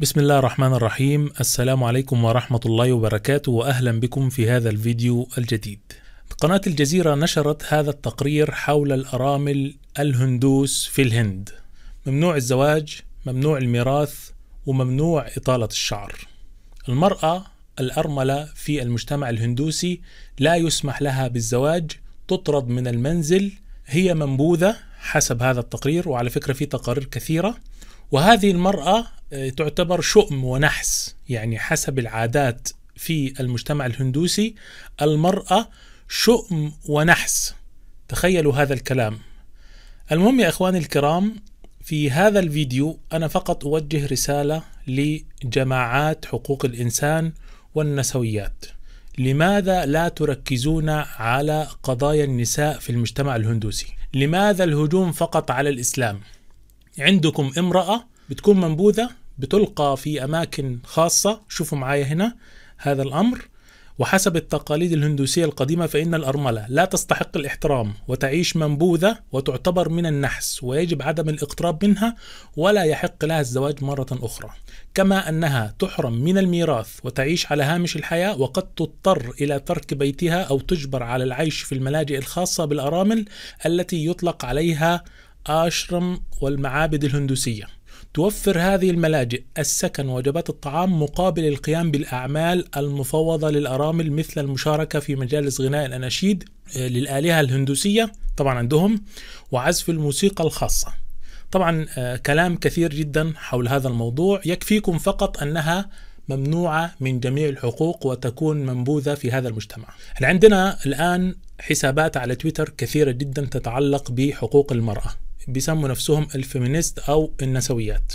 بسم الله الرحمن الرحيم السلام عليكم ورحمة الله وبركاته وأهلا بكم في هذا الفيديو الجديد قناة الجزيرة نشرت هذا التقرير حول الأرامل الهندوس في الهند ممنوع الزواج ممنوع الميراث وممنوع إطالة الشعر المرأة الأرملة في المجتمع الهندوسي لا يسمح لها بالزواج تطرد من المنزل هي منبوذة حسب هذا التقرير وعلى فكرة في تقارير كثيرة وهذه المرأة آه، تعتبر شؤم ونحس يعني حسب العادات في المجتمع الهندوسي المرأة شؤم ونحس تخيلوا هذا الكلام المهم يا إخواني الكرام في هذا الفيديو أنا فقط أوجه رسالة لجماعات حقوق الإنسان والنسويات لماذا لا تركزون على قضايا النساء في المجتمع الهندوسي؟ لماذا الهجوم فقط على الإسلام؟ عندكم امرأة بتكون منبوذة بتلقى في أماكن خاصة شوفوا معايا هنا هذا الأمر وحسب التقاليد الهندوسية القديمة فإن الأرملة لا تستحق الاحترام وتعيش منبوذة وتعتبر من النحس ويجب عدم الاقتراب منها ولا يحق لها الزواج مرة أخرى كما أنها تحرم من الميراث وتعيش على هامش الحياة وقد تضطر إلى ترك بيتها أو تجبر على العيش في الملاجئ الخاصة بالأرامل التي يطلق عليها آشرم والمعابد الهندوسية توفر هذه الملاجئ السكن وجبات الطعام مقابل القيام بالأعمال المفوضة للأرامل مثل المشاركة في مجالس غناء الأناشيد آه، للآلهة الهندوسية طبعا عندهم وعزف الموسيقى الخاصة طبعا آه، كلام كثير جدا حول هذا الموضوع يكفيكم فقط أنها ممنوعة من جميع الحقوق وتكون منبوذة في هذا المجتمع احنا عندنا الآن حسابات على تويتر كثيرة جدا تتعلق بحقوق المرأة بيسموا نفسهم الفيمينيست او النسويات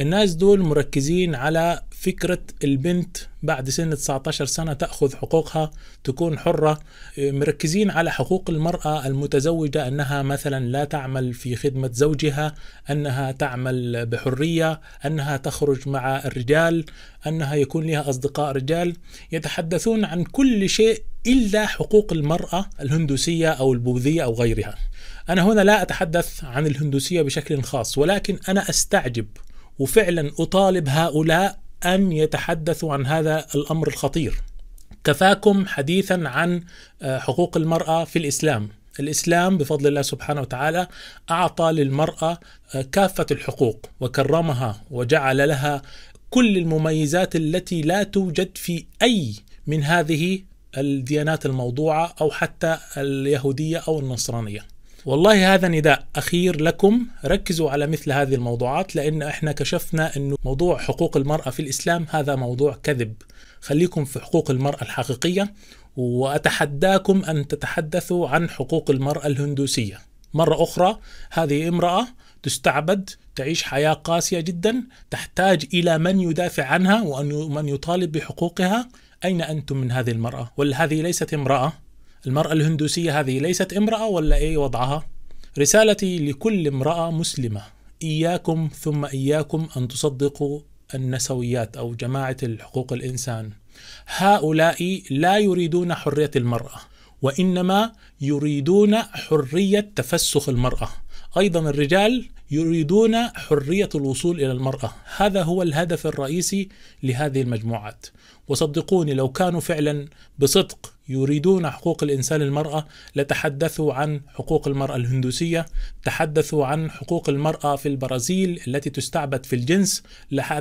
الناس دول مركزين على فكرة البنت بعد سن 19 سنة تأخذ حقوقها تكون حرة مركزين على حقوق المرأة المتزوجة أنها مثلا لا تعمل في خدمة زوجها أنها تعمل بحرية أنها تخرج مع الرجال أنها يكون لها أصدقاء رجال يتحدثون عن كل شيء إلا حقوق المرأة الهندوسية أو البوذية أو غيرها أنا هنا لا أتحدث عن الهندوسية بشكل خاص ولكن أنا أستعجب وفعلا أطالب هؤلاء أن يتحدثوا عن هذا الأمر الخطير كفاكم حديثا عن آه، حقوق المرأة في الإسلام الإسلام بفضل الله سبحانه وتعالى أعطى للمرأة آه، كافة الحقوق وكرمها وجعل لها كل المميزات التي لا توجد في أي من هذه الديانات الموضوعة أو حتى اليهودية أو النصرانية والله هذا نداء أخير لكم ركزوا على مثل هذه الموضوعات لأن احنا كشفنا أنه موضوع حقوق المرأة في الإسلام هذا موضوع كذب خليكم في حقوق المرأة الحقيقية وأتحداكم أن تتحدثوا عن حقوق المرأة الهندوسية مرة أخرى هذه امرأة تستعبد تعيش حياة قاسية جدا تحتاج إلى من يدافع عنها ومن يطالب بحقوقها أين أنتم من هذه المرأة؟ ولا هذه ليست امرأة المرأة الهندوسية هذه ليست امرأة ولا ايه وضعها؟ رسالتي لكل امرأة مسلمة اياكم ثم اياكم ان تصدقوا النسويات او جماعة حقوق الانسان. هؤلاء لا يريدون حرية المرأة وانما يريدون حرية تفسخ المرأة. أيضا الرجال يريدون حرية الوصول إلى المرأة هذا هو الهدف الرئيسي لهذه المجموعات وصدقوني لو كانوا فعلا بصدق يريدون حقوق الإنسان للمرأة لتحدثوا عن حقوق المرأة الهندوسية تحدثوا عن حقوق المرأة في البرازيل التي تستعبد في الجنس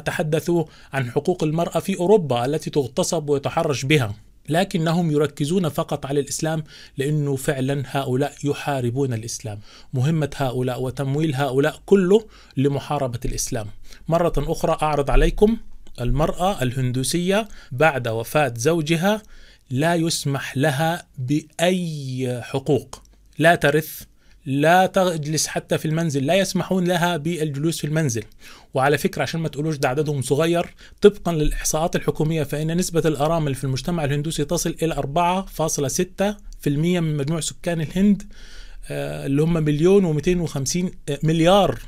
تحدثوا عن حقوق المرأة في أوروبا التي تغتصب ويتحرش بها لكنهم يركزون فقط على الاسلام لانه فعلا هؤلاء يحاربون الاسلام، مهمه هؤلاء وتمويل هؤلاء كله لمحاربه الاسلام. مره اخرى اعرض عليكم المراه الهندوسيه بعد وفاه زوجها لا يسمح لها باي حقوق، لا ترث لا تجلس حتى في المنزل لا يسمحون لها بالجلوس في المنزل وعلى فكرة عشان ما تقولوش ده عددهم صغير طبقا للإحصاءات الحكومية فإن نسبة الأرامل في المجتمع الهندوسي تصل إلى 4.6% من مجموع سكان الهند آه، اللي هم مليون و250 آه، مليار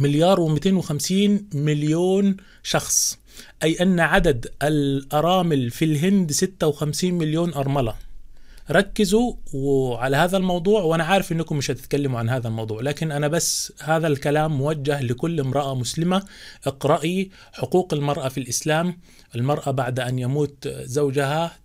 مليار و250 مليون شخص أي أن عدد الأرامل في الهند 56 مليون أرملة ركزوا وعلى هذا الموضوع وانا عارف انكم مش هتتكلموا عن هذا الموضوع لكن انا بس هذا الكلام موجه لكل امراه مسلمه اقراي حقوق المراه في الاسلام المراه بعد ان يموت زوجها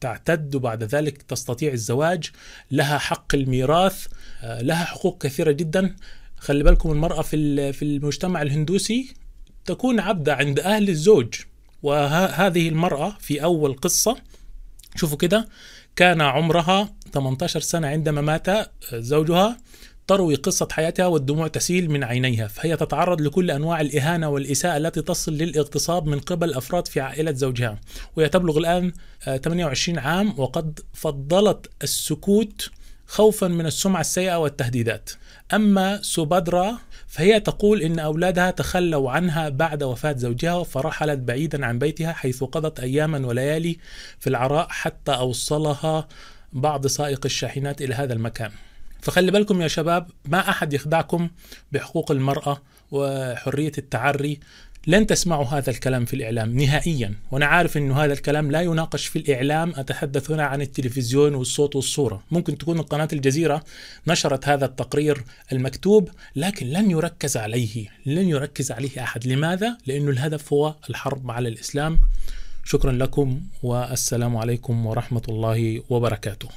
تعتد وبعد ذلك تستطيع الزواج لها حق الميراث لها حقوق كثيره جدا خلي بالكم المراه في في المجتمع الهندوسي تكون عبده عند اهل الزوج وهذه المراه في اول قصه شوفوا كده كان عمرها 18 سنة عندما مات آه، زوجها تروي قصة حياتها والدموع تسيل من عينيها فهي تتعرض لكل أنواع الإهانة والإساءة التي تصل للاغتصاب من قبل أفراد في عائلة زوجها وهي تبلغ الآن 28 آه، عام وقد فضلت السكوت خوفا من السمعة السيئة والتهديدات أما سوبادرا فهي تقول إن أولادها تخلوا عنها بعد وفاة زوجها فرحلت بعيدا عن بيتها حيث قضت أياما وليالي في العراء حتى أوصلها بعض سائق الشاحنات إلى هذا المكان فخلي بالكم يا شباب ما أحد يخدعكم بحقوق المرأة وحرية التعري لن تسمعوا هذا الكلام في الإعلام نهائيا وأنا عارف أن هذا الكلام لا يناقش في الإعلام أتحدث هنا عن التلفزيون والصوت والصورة ممكن تكون قناة الجزيرة نشرت هذا التقرير المكتوب لكن لن يركز عليه لن يركز عليه أحد لماذا؟ لأنه الهدف هو الحرب على الإسلام شكرا لكم والسلام عليكم ورحمة الله وبركاته